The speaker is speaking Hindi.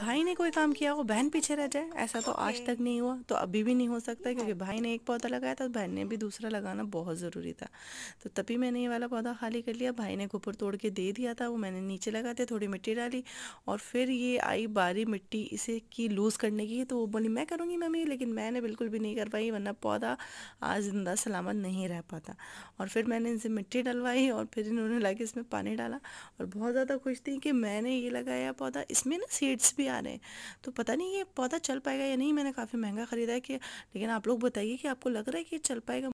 भाई ने कोई काम किया वो बहन पीछे रह जाए ऐसा तो आज तक नहीं हुआ तो अभी भी नहीं हो सकता क्योंकि भाई ने एक पौधा लगाया था बहन ने भी दूसरा लगाना बहुत ज़रूरी था तो तभी मैंने ये वाला पौधा खाली कर लिया भाई ने घुपर तोड़ के दे दिया था वो मैंने नीचे लगा दिया थोड़ी मिट्टी डाली और फिर ये आई बारी मिट्टी इसे की लूज़ करने की तो वो बोली मैं करूँगी मम्मी लेकिन मैंने बिल्कुल भी नहीं कर पाई वरना पौधा आज ज़िंदा सलामत नहीं रह पाता और फिर मैंने इनसे मिट्टी डलवाई और फिर इन्होंने ला इसमें पानी डाला और बहुत ज़्यादा खुश थी कि मैंने ये लगाया पौधा इसमें ना सीड्स भी भी आ रहे हैं तो पता नहीं ये पौधा चल पाएगा या नहीं मैंने काफ़ी महंगा ख़रीदा है कि लेकिन आप लोग बताइए कि आपको लग रहा है कि चल पाएगा